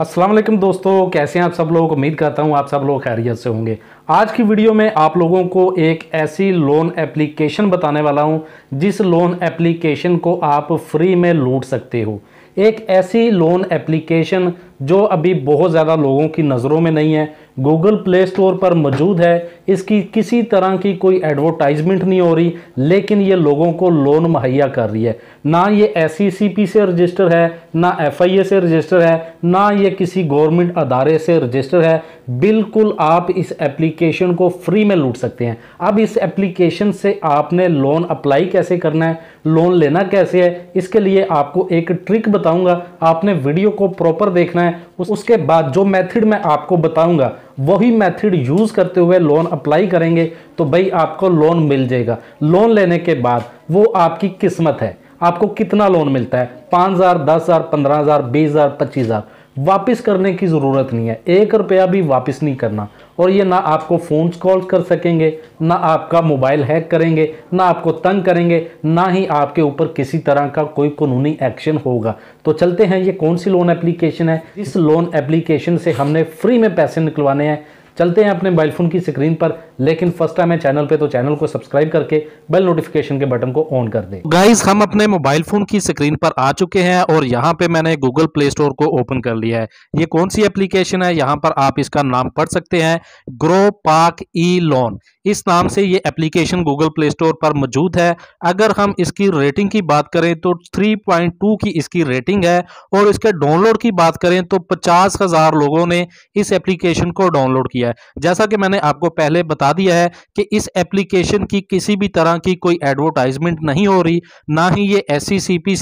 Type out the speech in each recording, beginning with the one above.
असलम दोस्तों कैसे हैं आप सब लोग उम्मीद करता हूँ आप सब लोग खैरियत से होंगे आज की वीडियो में आप लोगों को एक ऐसी लोन एप्लीकेशन बताने वाला हूँ जिस लोन एप्लीकेशन को आप फ्री में लूट सकते हो एक ऐसी लोन एप्लीकेशन जो अभी बहुत ज़्यादा लोगों की नज़रों में नहीं है गूगल प्ले स्टोर पर मौजूद है इसकी किसी तरह की कोई एडवर्टाइजमेंट नहीं हो रही लेकिन ये लोगों को लोन मुहैया कर रही है ना ये एस e से रजिस्टर है ना एफ से रजिस्टर है ना ये किसी गवर्नमेंट अदारे से रजिस्टर है बिल्कुल आप इस एप्लीकेशन को फ्री में लूट सकते हैं अब इस एप्लीकेशन से आपने लोन अप्लाई कैसे करना है लोन लेना कैसे है इसके लिए आपको एक ट्रिक बताऊँगा आपने वीडियो को प्रॉपर देखना है उसके बाद जो मेथड मैं आपको बताऊंगा वही मेथड यूज़ करते हुए लोन अप्लाई करेंगे तो भाई आपको लोन मिल जाएगा लोन लेने के बाद वो आपकी किस्मत है आपको कितना लोन मिलता है पाँच हज़ार दस हज़ार पंद्रह हज़ार बीस हज़ार पच्चीस हज़ार वापस करने की ज़रूरत नहीं है एक रुपया भी वापस नहीं करना और ये ना आपको फ़ोन कॉल कर सकेंगे ना आपका मोबाइल हैक करेंगे ना आपको तंग करेंगे ना ही आपके ऊपर किसी तरह का कोई कानूनी एक्शन होगा तो चलते हैं ये कौन सी लोन एप्लीकेशन है इस लोन एप्लीकेशन से हमने फ्री में पैसे निकलवाने हैं चलते हैं अपने मोबाइल फ़ोन की स्क्रीन पर लेकिन फर्स्ट टाइम है चैनल पे तो चैनल को सब्सक्राइब करके बेल नोटिफिकेशन के बटन को ऑन कर दें गाइस हम अपने मोबाइल फ़ोन की स्क्रीन पर आ चुके हैं और यहाँ पे मैंने गूगल प्ले स्टोर को ओपन कर लिया है ये कौन सी एप्लीकेशन है यहाँ पर आप इसका नाम पढ़ सकते हैं ग्रो पार्क ई लोन इस नाम से ये एप्लीकेशन गूगल प्ले स्टोर पर मौजूद है अगर हम इसकी रेटिंग की बात करें तो 3.2 की इसकी रेटिंग है और इसके डाउनलोड की बात करें तो पचास लोगों ने इस एप्लीकेशन को डाउनलोड किया है जैसा कि मैंने आपको पहले बता दिया है कि इस एप्लीकेशन की किसी भी तरह की कोई एडवर्टाइजमेंट नहीं हो रही ना ही ये एस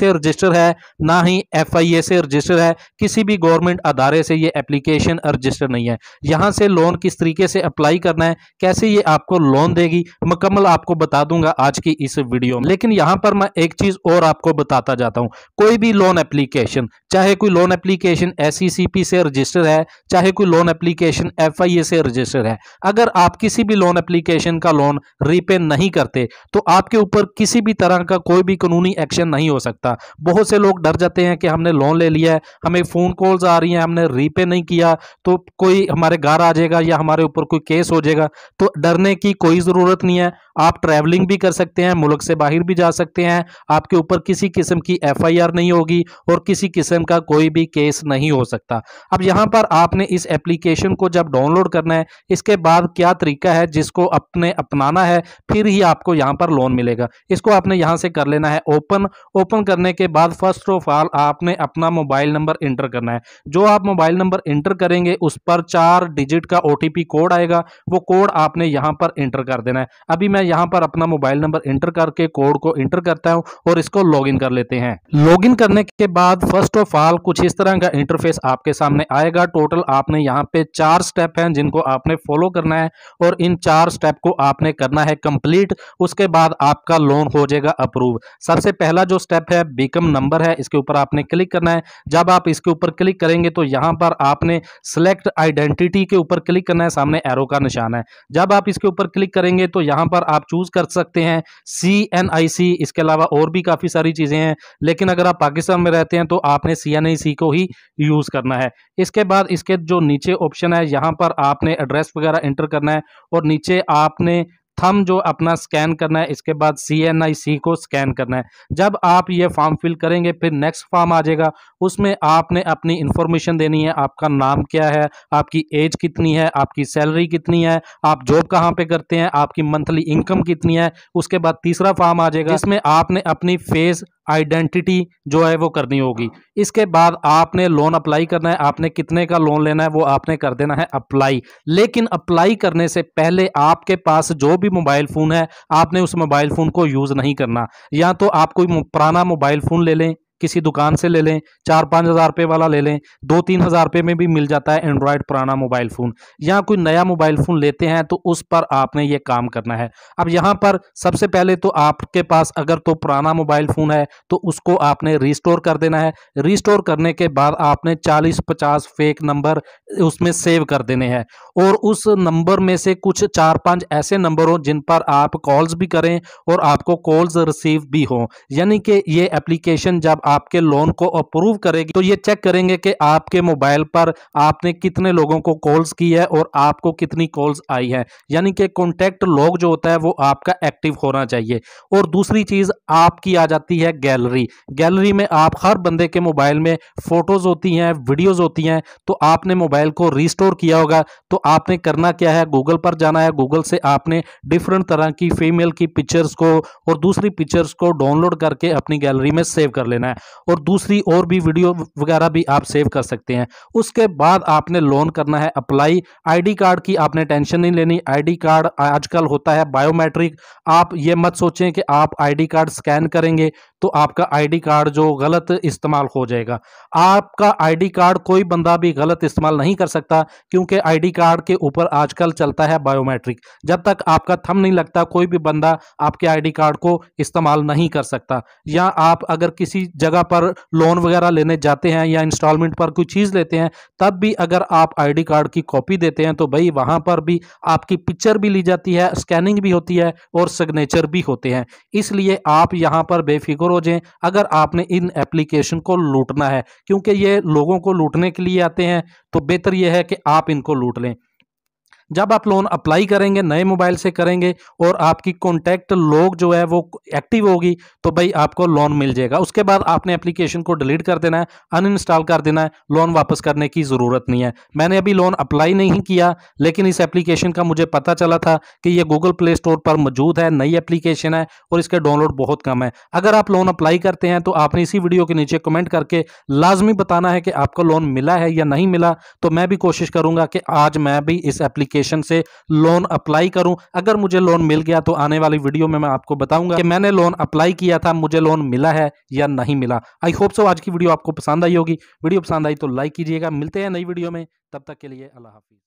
से रजिस्टर है ना ही एफ से रजिस्टर है किसी भी गवर्नमेंट अदारे से ये एप्लीकेशन रजिस्टर नहीं है यहाँ से लोन किस तरीके से अप्लाई करना है कैसे ये आपको लोन देगी मुकम्मल आपको बता दूंगा आज की इस वीडियो में लेकिन यहाँ पर मैं एक चीज़ और आपको बताता जाता हूँ कोई भी लोन एप्लीकेशन चाहे कोई लोन एप्लीकेशन एस से रजिस्टर है चाहे कोई लोन एप्लीकेशन एफ से से रजिस्टर है अगर आप किसी भी लोन एप्लीकेशन का लोन रीपे नहीं करते तो आपके ऊपर किसी भी तरह का कोई भी कानूनी एक्शन नहीं हो सकता बहुत से लोग डर जाते हैं कि हमने लोन ले लिया है हमें फ़ोन कॉल्स आ रही हैं हमने रीपे नहीं किया तो कोई हमारे घर आ जाएगा या हमारे ऊपर कोई केस हो जाएगा तो डरने की कोई ज़रूरत नहीं है आप ट्रैवलिंग भी कर सकते हैं मुल्क से बाहर भी जा सकते हैं आपके ऊपर किसी किस्म की एफआईआर नहीं होगी और किसी किस्म का कोई भी केस नहीं हो सकता अब यहाँ पर आपने इस एप्लीकेशन को जब डाउनलोड करना करना है इसके बाद क्या तरीका है जिसको अपने अपनाना है फिर ही आपको यहाँ पर लोन मिलेगा इसको आपने यहाँ से कर लेना है ओपन ओपन करने के बाद फर्स्ट ऑफ ऑल आपने अपना मोबाइल नंबर इंटर करना है जो आप मोबाइल नंबर इंटर करेंगे उस पर चार डिजिट का ओ कोड आएगा वो कोड आपने यहाँ पर इंटर कर देना है अभी मैं यहाँ पर अपना मोबाइल नंबर इंटर करके कोड को इंटर करता हूँ और इसको लॉगिन कर लेते हैं लॉगिन करने के बाद फर्स्ट ऑफ ऑल कुछ इस तरह का इंटरफेस आपके सामने आएगा टोटल आपने यहाँ पे चार स्टेप हैं जिन इनको आपने फॉलो करना है और इन चार स्टेप को आपने करना है कंप्लीट उसके बाद आपका लोन हो जाएगा अप्रूव सबसे पहला जो स्टेप है बीकम नंबर है इसके ऊपर आपने क्लिक करना है जब आप इसके ऊपर क्लिक करेंगे तो यहां पर आपने सिलेक्ट आइडेंटिटी के ऊपर क्लिक करना है सामने एरो का निशान है जब आप इसके ऊपर क्लिक करेंगे तो यहां पर आप चूज कर सकते हैं सी एन आई सी इसके अलावा और भी काफ़ी सारी चीज़ें हैं लेकिन अगर आप पाकिस्तान में रहते हैं तो आपने सी एन आई सी को ही यूज़ करना है इसके बाद इसके जो नीचे ऑप्शन है यहां पर आप आपने एड्रेस वगैरह एंटर करना है और नीचे आपने थम जो अपना स्कैन करना है इसके बाद सी एन आई सी को स्कैन करना है जब आप ये फॉर्म फिल करेंगे फिर नेक्स्ट फॉर्म आ जाएगा उसमें आपने अपनी इन्फॉर्मेशन देनी है आपका नाम क्या है आपकी एज कितनी है आपकी सैलरी कितनी है आप जॉब कहाँ पे करते हैं आपकी मंथली इनकम कितनी है उसके बाद तीसरा फॉर्म आ जाएगा इसमें आपने अपनी फेस आइडेंटिटी जो है वो करनी होगी इसके बाद आपने लोन अप्लाई करना है आपने कितने का लोन लेना है वो आपने कर देना है अप्लाई लेकिन अप्लाई करने से पहले आपके पास जो भी मोबाइल फ़ोन है आपने उस मोबाइल फ़ोन को यूज़ नहीं करना या तो आप कोई पुराना मोबाइल फ़ोन ले लें किसी दुकान से ले लें चार पाँच हज़ार रुपये वाला ले लें दो तीन हज़ार रुपये में भी मिल जाता है एंड्रॉयड पुराना मोबाइल फ़ोन या कोई नया मोबाइल फ़ोन लेते हैं तो उस पर आपने ये काम करना है अब यहाँ पर सबसे पहले तो आपके पास अगर तो पुराना मोबाइल फ़ोन है तो उसको आपने रिस्टोर कर देना है रिस्टोर करने के बाद आपने चालीस पचास फेक नंबर उसमें सेव कर देने हैं और उस नंबर में से कुछ चार पाँच ऐसे नंबर हों जिन पर आप कॉल्स भी करें और आपको कॉल्स रिसीव भी हों यानी कि ये एप्लीकेशन जब आपके लोन को अप्रूव करेगी तो ये चेक करेंगे कि आपके मोबाइल पर आपने कितने लोगों को कॉल्स की है और आपको कितनी कॉल्स आई है यानी कि कॉन्टैक्ट लॉग जो होता है वो आपका एक्टिव होना चाहिए और दूसरी चीज़ आपकी आ जाती है गैलरी गैलरी में आप हर बंदे के मोबाइल में फ़ोटोज़ होती हैं वीडियोज़ होती हैं तो आपने मोबाइल को रिस्टोर किया होगा तो आपने करना क्या है गूगल पर जाना है गूगल से आपने डिफरेंट तरह की फीमेल की पिक्चर्स को और दूसरी पिक्चर्स को डाउनलोड करके अपनी गैलरी में सेव कर लेना है और दूसरी और भी वीडियो वगैरह भी आप सेव कर सकते हैं उसके बाद आपने लोन करना है अप्लाई आईडी कार्ड की आपने टेंशन नहीं लेनी आईडी कार्ड आजकल होता है बायोमेट्रिक आप ये मत सोचें कि आप आईडी कार्ड स्कैन करेंगे तो आपका आईडी कार्ड जो गलत इस्तेमाल हो जाएगा आपका आईडी कार्ड कोई बंदा भी गलत इस्तेमाल नहीं कर सकता क्योंकि आईडी कार्ड के ऊपर आजकल चलता है बायोमेट्रिक जब तक आपका थम नहीं लगता कोई भी बंदा आपके आईडी कार्ड को इस्तेमाल नहीं कर सकता या आप अगर किसी जगह जगह पर लोन वगैरह लेने जाते हैं या इंस्टॉलमेंट पर कोई चीज़ लेते हैं तब भी अगर आप आईडी कार्ड की कॉपी देते हैं तो भाई वहाँ पर भी आपकी पिक्चर भी ली जाती है स्कैनिंग भी होती है और सिग्नेचर भी होते हैं इसलिए आप यहाँ पर बेफिक्र हो जाएं अगर आपने इन एप्लीकेशन को लूटना है क्योंकि ये लोगों को लूटने के लिए आते हैं तो बेहतर यह है कि आप इनको लूट लें जब आप लोन अप्लाई करेंगे नए मोबाइल से करेंगे और आपकी कॉन्टैक्ट लोग जो है वो एक्टिव होगी तो भाई आपको लोन मिल जाएगा उसके बाद आपने एप्लीकेशन को डिलीट कर देना है अनइंस्टॉल कर देना है लोन वापस करने की ज़रूरत नहीं है मैंने अभी लोन अप्लाई नहीं किया लेकिन इस एप्लीकेशन का मुझे पता चला था कि ये गूगल प्ले स्टोर पर मौजूद है नई एप्लीकेशन है और इसका डाउनलोड बहुत कम है अगर आप लोन अप्लाई करते हैं तो आपने इसी वीडियो के नीचे कमेंट करके लाजमी बताना है कि आपको लोन मिला है या नहीं मिला तो मैं भी कोशिश करूंगा कि आज मैं भी इस एप्लीकेशन एप्लीकेशन से लोन अप्लाई करूं अगर मुझे लोन मिल गया तो आने वाली वीडियो में मैं आपको बताऊंगा कि मैंने लोन अप्लाई किया था मुझे लोन मिला है या नहीं मिला आई होप सो आज की वीडियो आपको पसंद आई होगी वीडियो पसंद आई तो लाइक कीजिएगा मिलते हैं नई वीडियो में तब तक के लिए अल्लाह हाफिज़